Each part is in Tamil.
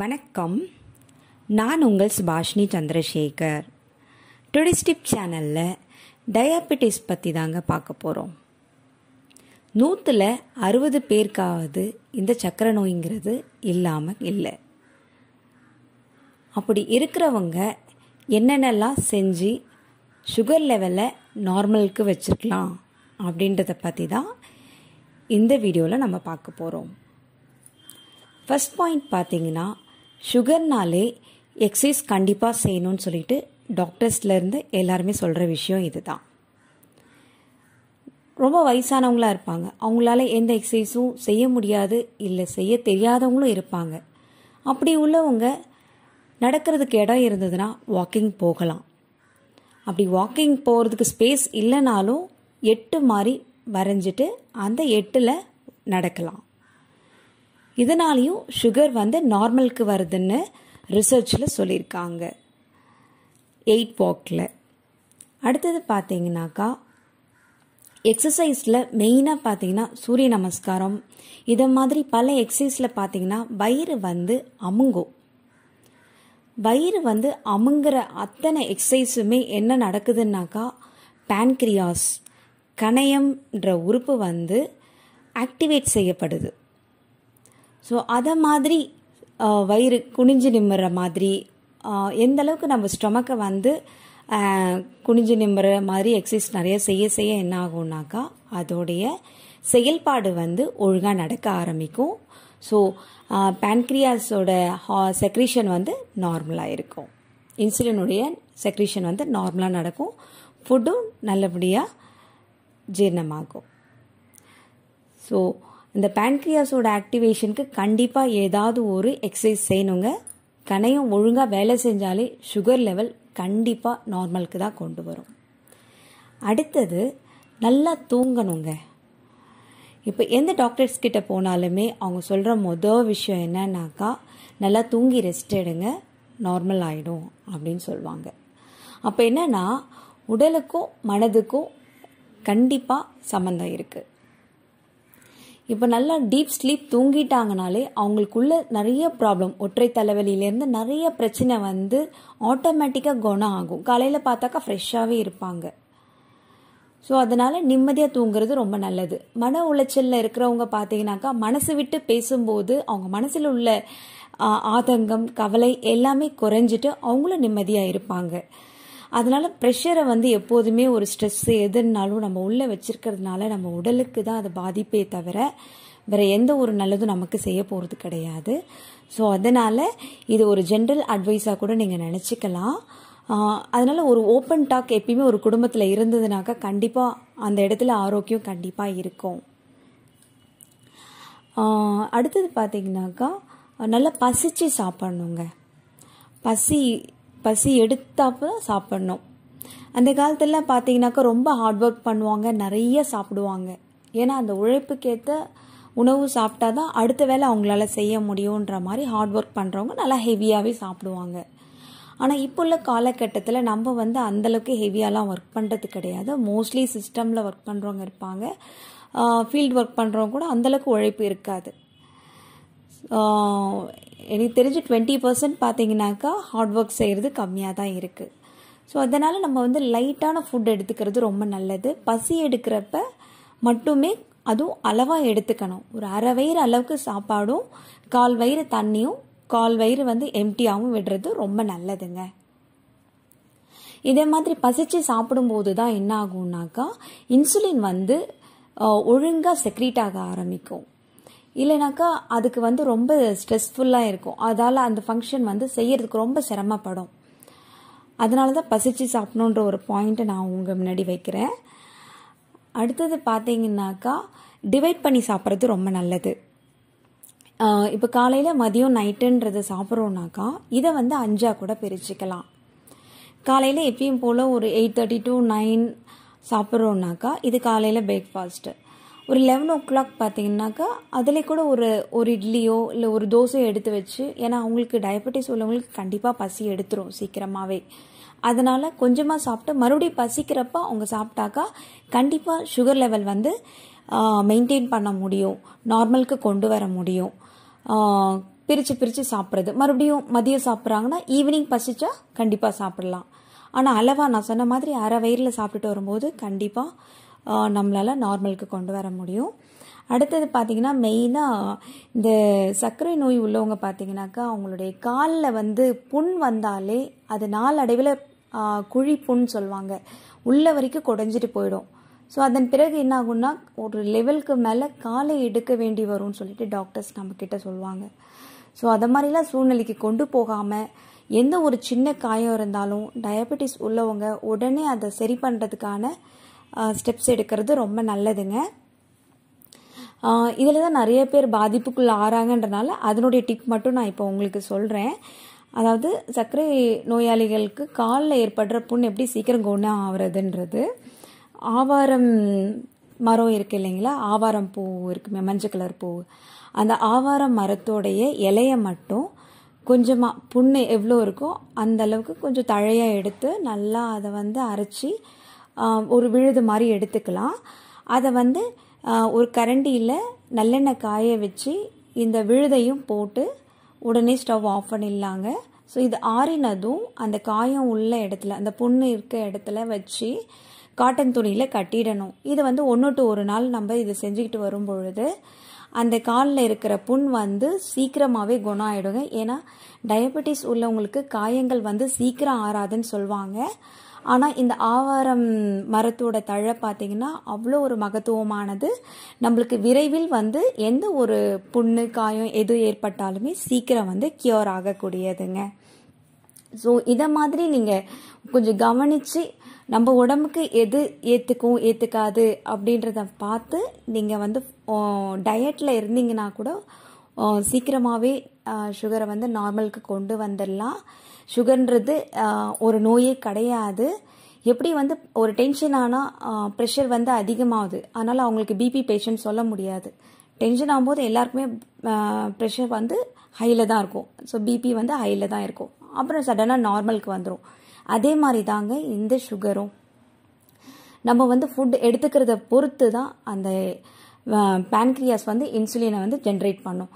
வணக்கம் நான் உங்கள் சுபாஷினி சந்திரசேகர் டுடிஸ்டிப் சேனலில் டயாபெட்டிஸ் பற்றி தாங்க பார்க்க போகிறோம் நூற்றில் அறுபது பேருக்காவது இந்த சக்கரை நோய்ங்கிறது இல்லாமல் இல்லை அப்படி இருக்கிறவங்க என்னென்னலாம் செஞ்சு சுகர் லெவலை நார்மலுக்கு வச்சுருக்கலாம் அப்படின்றத பற்றி தான் இந்த வீடியோவில் நம்ம பார்க்க போகிறோம் ஃபஸ்ட் பாயிண்ட் பார்த்தீங்கன்னா சுகர்னாலே எக்ஸசைஸ் கண்டிப்பாக செய்யணும்னு சொல்லிட்டு டாக்டர்ஸ்லேருந்து எல்லாருமே சொல்கிற விஷயம் இது தான் ரொம்ப வயசானவங்களாக இருப்பாங்க அவங்களால எந்த எக்ஸசைஸும் செய்ய முடியாது இல்லை செய்ய தெரியாதவங்களும் இருப்பாங்க அப்படி உள்ளவங்க நடக்கிறதுக்கு இடம் இருந்ததுன்னா வாக்கிங் போகலாம் அப்படி வாக்கிங் போகிறதுக்கு ஸ்பேஸ் இல்லைனாலும் எட்டு மாதிரி வரைஞ்சிட்டு அந்த எட்டில் நடக்கலாம் இதனாலையும் சுகர் வந்து நார்மலுக்கு வருதுன்னு ரிசர்ச்சில் சொல்லியிருக்காங்க எயிட் வாக்கில் அடுத்தது பார்த்தீங்கன்னாக்கா எக்ஸசைஸில் மெயினாக பார்த்தீங்கன்னா சூரிய நமஸ்காரம் இதை மாதிரி பல எக்ஸசைஸில் பார்த்தீங்கன்னா வயிறு வந்து அமுங்கும் வயிறு வந்து அமுங்குற அத்தனை எக்ஸசைஸுமே என்ன நடக்குதுன்னாக்கா பேன்க்ரியாஸ் கணையம்ன்ற உறுப்பு வந்து ஆக்டிவேட் செய்யப்படுது ஸோ அதை மாதிரி வயிறு குனிஞ்சு நிம்முற மாதிரி எந்த அளவுக்கு நம்ம ஸ்டொமக்கை வந்து குனிஞ்சு நிம்புற மாதிரி எக்ஸசைஸ் நிறைய செய்ய செய்ய என்ன ஆகும்னாக்கா அதோடைய செயல்பாடு வந்து ஒழுங்காக நடக்க ஆரம்பிக்கும் ஸோ பேன்க்ரியாஸோட ஹா செக்ரீஷன் வந்து நார்மலாக இருக்கும் இன்சுலினுடைய செக்ரீஷன் வந்து நார்மலாக நடக்கும் ஃபுட்டும் நல்லபடியாக ஜீர்ணமாகும் ஸோ இந்த பேன்க்ரியாஸோட ஆக்டிவேஷனுக்கு கண்டிப்பாக ஏதாவது ஒரு எக்ஸசைஸ் செய்யணுங்க கனையும் ஒழுங்காக வேலை செஞ்சாலே சுகர் லெவல் கண்டிப்பாக நார்மலுக்கு தான் கொண்டு வரும் அடுத்தது நல்லா தூங்கணுங்க இப்போ எந்த டாக்டர்ஸ் கிட்ட போனாலுமே அவங்க சொல்கிற மொதல் விஷயம் என்னன்னாக்கா நல்லா தூங்கி ரெஸ்ட் எடுங்க நார்மல் ஆகிடும் அப்படின்னு சொல்லுவாங்க அப்போ என்னென்னா உடலுக்கும் மனதுக்கும் கண்டிப்பாக சம்மந்தம் இருக்குது இப்போ நல்லா டீப் ஸ்லீப் தூங்கிட்டாங்கனாலே அவங்களுக்குள்ள நிறைய ப்ராப்ளம் ஒற்றை தலைவலியிலேருந்து நிறைய பிரச்சனை வந்து ஆட்டோமேட்டிக்காக குணம் ஆகும் காலையில் பார்த்தாக்கா ஃப்ரெஷ்ஷாகவே இருப்பாங்க ஸோ அதனால் நிம்மதியாக தூங்குறது ரொம்ப நல்லது மன உளைச்சலில் இருக்கிறவங்க பார்த்தீங்கன்னாக்கா மனசு விட்டு பேசும்போது அவங்க மனசில் உள்ள ஆதங்கம் கவலை எல்லாமே குறைஞ்சிட்டு அவங்களும் நிம்மதியாக இருப்பாங்க அதனால் ப்ரெஷரை வந்து எப்போதுமே ஒரு ஸ்ட்ரெஸ் எதுனாலும் நம்ம உள்ளே வச்சுருக்கிறதுனால நம்ம உடலுக்கு தான் அது பாதிப்பே தவிர வேறு எந்த ஒரு நல்லதும் நமக்கு செய்ய போகிறது கிடையாது ஸோ அதனால் இது ஒரு ஜென்ரல் அட்வைஸாக கூட நீங்கள் நினச்சிக்கலாம் அதனால் ஒரு ஓப்பன் டாக் எப்பயுமே ஒரு குடும்பத்தில் இருந்ததுனாக்கா கண்டிப்பாக அந்த இடத்துல ஆரோக்கியம் கண்டிப்பாக இருக்கும் அடுத்தது பார்த்தீங்கன்னாக்கா நல்லா பசிச்சு சாப்பிட்ணுங்க பசி பசி தான் சாப்பிட்ணும் அந்த காலத்தில் பார்த்தீங்கன்னாக்கா ரொம்ப ஹார்ட் ஒர்க் பண்ணுவாங்க நிறைய சாப்பிடுவாங்க ஏன்னா அந்த உழைப்புக்கேற்ற உணவு சாப்பிட்டா தான் அடுத்த வேலை அவங்களால செய்ய முடியுன்ற மாதிரி ஹார்ட் ஒர்க் பண்ணுறவங்க நல்லா ஹெவியாகவே சாப்பிடுவாங்க ஆனால் இப்போ உள்ள காலகட்டத்தில் நம்ம வந்து அந்தளவுக்கு ஹெவியாலாம் ஒர்க் பண்ணுறது கிடையாது மோஸ்ட்லி சிஸ்டமில் ஒர்க் பண்ணுறவங்க இருப்பாங்க ஃபீல்டு ஒர்க் பண்ணுறவங்க கூட அந்தளவுக்கு உழைப்பு இருக்காது எனக்கு தெரிஞ்சு டுவெண்ட்டி பர்சன்ட் பார்த்தீங்கன்னாக்கா ஹார்ட் ஒர்க் செய்கிறது கம்மியாக தான் இருக்குது ஸோ அதனால் நம்ம வந்து லைட்டான ஃபுட் எடுத்துக்கிறது ரொம்ப நல்லது பசி எடுக்கிறப்ப மட்டுமே அதுவும் அளவாக எடுத்துக்கணும் ஒரு அரை வயிறு அளவுக்கு சாப்பாடும் கால் வயிறு தண்ணியும் கால் வயிறு வந்து எம்டியாகவும் விடுறது ரொம்ப நல்லதுங்க இதே மாதிரி பசிச்சு சாப்பிடும்போது தான் என்ன ஆகும்னாக்கா இன்சுலின் வந்து ஒழுங்காக செக்ரீட் ஆக ஆரம்பிக்கும் இல்லைனாக்கா அதுக்கு வந்து ரொம்ப ஸ்ட்ரெஸ்ஃபுல்லாக இருக்கும் அதால் அந்த ஃபங்க்ஷன் வந்து செய்கிறதுக்கு ரொம்ப சிரமப்படும் அதனால தான் பசிச்சு சாப்பிடணுன்ற ஒரு பாயிண்ட்டை நான் உங்கள் முன்னாடி வைக்கிறேன் அடுத்தது பார்த்தீங்கன்னாக்கா டிவைட் பண்ணி சாப்பிட்றது ரொம்ப நல்லது இப்போ காலையில் மதியம் நைட்டுன்றது சாப்பிட்றோன்னாக்கா இதை வந்து அஞ்சாக கூட பிரிச்சுக்கலாம் காலையில் எப்பயும் போல் ஒரு எயிட் தேர்ட்டி டு நைன் சாப்பிட்றோன்னாக்கா இது காலையில் பிரேக்ஃபாஸ்ட்டு ஒரு லெவன் ஓ கிளாக் பார்த்தீங்கன்னாக்கா அதிலே கூட ஒரு ஒரு இட்லியோ இல்லை ஒரு தோசையோ எடுத்து வச்சு ஏன்னா அவங்களுக்கு டயபெட்டிஸ் உள்ளவங்களுக்கு கண்டிப்பாக பசி எடுத்துரும் சீக்கிரமாகவே அதனால் கொஞ்சமாக சாப்பிட்டு மறுபடியும் பசிக்கிறப்ப அவங்க சாப்பிட்டாக்கா கண்டிப்பாக சுகர் லெவல் வந்து மெயின்டைன் பண்ண முடியும் நார்மலுக்கு கொண்டு வர முடியும் பிரித்து பிரித்து சாப்பிட்றது மறுபடியும் மதியம் சாப்பிட்றாங்கன்னா ஈவினிங் பசிச்சா கண்டிப்பாக சாப்பிடலாம் ஆனால் அளவாக நான் சொன்ன மாதிரி அரை வயிறில் சாப்பிட்டுட்டு வரும்போது கண்டிப்பாக நம்மளால் நார்மலுக்கு கொண்டு வர முடியும் அடுத்தது பார்த்தீங்கன்னா மெயினாக இந்த சர்க்கரை நோய் உள்ளவங்க பார்த்தீங்கன்னாக்கா அவங்களுடைய காலில் வந்து புண் வந்தாலே அது நாளடைவில் குழி புண் சொல்லுவாங்க உள்ள வரைக்கும் குடஞ்சிட்டு போயிடும் ஸோ அதன் பிறகு என்ன ஆகும்னா ஒரு லெவலுக்கு மேலே காலை எடுக்க வேண்டி வரும்னு சொல்லிட்டு டாக்டர்ஸ் நம்மக்கிட்ட சொல்லுவாங்க ஸோ அதை மாதிரிலாம் சூழ்நிலைக்கு கொண்டு போகாமல் எந்த ஒரு சின்ன காயம் இருந்தாலும் டயபெட்டிஸ் உள்ளவங்க உடனே அதை சரி பண்ணுறதுக்கான ஸ்டெப்ஸ் எடுக்கிறது ரொம்ப நல்லதுங்க இதில் தான் நிறைய பேர் பாதிப்புக்குள்ளே ஆறாங்கன்றனால அதனுடைய டிப் மட்டும் நான் இப்போ உங்களுக்கு சொல்கிறேன் அதாவது சர்க்கரை நோயாளிகளுக்கு காலில் ஏற்படுற புண் எப்படி சீக்கிரம் குணம் ஆகிறதுன்றது ஆவாரம் மரம் இருக்குது இல்லைங்களா ஆவாரம் பூ இருக்குமே மஞ்சள் கலர் பூ அந்த ஆவாரம் மரத்தோடைய இலையை மட்டும் கொஞ்சமாக புண்ணு எவ்வளோ இருக்கோ அந்த அளவுக்கு கொஞ்சம் தழையாக எடுத்து நல்லா அதை வந்து அரைச்சி ஒரு விழுது மாதிரி எடுத்துக்கலாம் அதை வந்து ஒரு கரண்டியில் நல்லெண்ணெய் காய வச்சு இந்த விழுதையும் போட்டு உடனே ஸ்டவ் ஆஃப் பண்ணிடலாங்க ஸோ இது ஆறினதும் அந்த காயம் உள்ள இடத்துல அந்த புண்ணு இருக்க இடத்துல வச்சு காட்டன் துணியில் கட்டிடணும் இது வந்து ஒன்று டு ஒரு நாள் நம்ம இது செஞ்சுக்கிட்டு வரும் பொழுது அந்த காலில் இருக்கிற புண் வந்து சீக்கிரமாகவே குணம் ஆகிடுங்க ஏன்னா டயபெட்டிஸ் உள்ளவங்களுக்கு காயங்கள் வந்து சீக்கிரம் ஆறாதுன்னு சொல்லுவாங்க ஆனால் இந்த ஆவாரம் மரத்தோட தழை பார்த்திங்கன்னா அவ்வளோ ஒரு மகத்துவமானது நம்மளுக்கு விரைவில் வந்து எந்த ஒரு புண்ணு காயம் எது ஏற்பட்டாலுமே சீக்கிரம் வந்து கியூர் ஆகக்கூடியதுங்க ஸோ இதை மாதிரி நீங்கள் கொஞ்சம் கவனித்து நம்ம உடம்புக்கு எது ஏற்றுக்கும் ஏற்றுக்காது அப்படின்றத பார்த்து நீங்கள் வந்து டயட்டில் இருந்தீங்கன்னா கூட சீக்கிரமாகவே சுகரை வந்து நார்மலுக்கு கொண்டு வந்துடலாம் சுகர்ன்றது ஒரு நோயே கிடையாது எப்படி வந்து ஒரு டென்ஷன் ஆனால் ப்ரெஷர் வந்து அதிகமாகுது அதனால் அவங்களுக்கு பிபி பேஷண்ட் சொல்ல முடியாது டென்ஷன் ஆகும்போது எல்லாருக்குமே ப்ரெஷர் வந்து ஹையில் தான் இருக்கும் ஸோ பிபி வந்து ஹையில் தான் இருக்கும் அப்புறம் சடனாக நார்மலுக்கு வந்துடும் அதே மாதிரி தாங்க இந்த சுகரும் நம்ம வந்து ஃபுட் எடுத்துக்கிறத பொறுத்து தான் அந்த பேன்க்ரியாஸ் வந்து இன்சுலினை வந்து ஜென்ரேட் பண்ணும்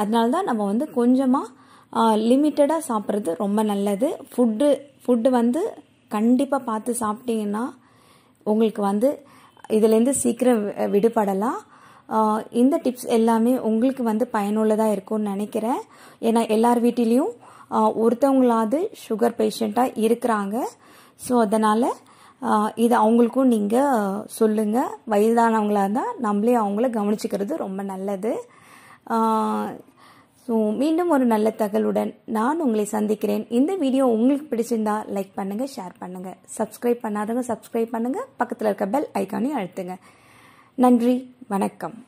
அதனால தான் நம்ம வந்து கொஞ்சமாக லிமிட்டடாக சாப்பிட்றது ரொம்ப நல்லது ஃபுட்டு ஃபுட்டு வந்து கண்டிப்பாக பார்த்து சாப்பிட்டிங்கன்னா உங்களுக்கு வந்து இதுலேருந்து சீக்கிரம் விடுபடலாம் இந்த டிப்ஸ் எல்லாமே உங்களுக்கு வந்து பயனுள்ளதாக இருக்கும்னு நினைக்கிறேன் ஏன்னா எல்லார் வீட்டிலையும் ஒருத்தவங்களாவது சுகர் பேஷண்ட்டாக இருக்கிறாங்க ஸோ அதனால் இது அவங்களுக்கும் நீங்கள் சொல்லுங்கள் வயதானவங்களாக இருந்தால் நம்மளே அவங்கள கவனிச்சுக்கிறது ரொம்ப நல்லது ஸோ மீண்டும் ஒரு நல்ல தகவலுடன் நான் உங்களை சந்திக்கிறேன் இந்த வீடியோ உங்களுக்கு பிடிச்சிருந்தா லைக் பண்ணுங்கள் ஷேர் பண்ணுங்கள் சப்ஸ்கிரைப் பண்ணாதவங்க சப்ஸ்கிரைப் பண்ணுங்கள் பக்கத்தில் இருக்க பெல் ஐக்கானையும் அழுத்துங்க நன்றி வணக்கம்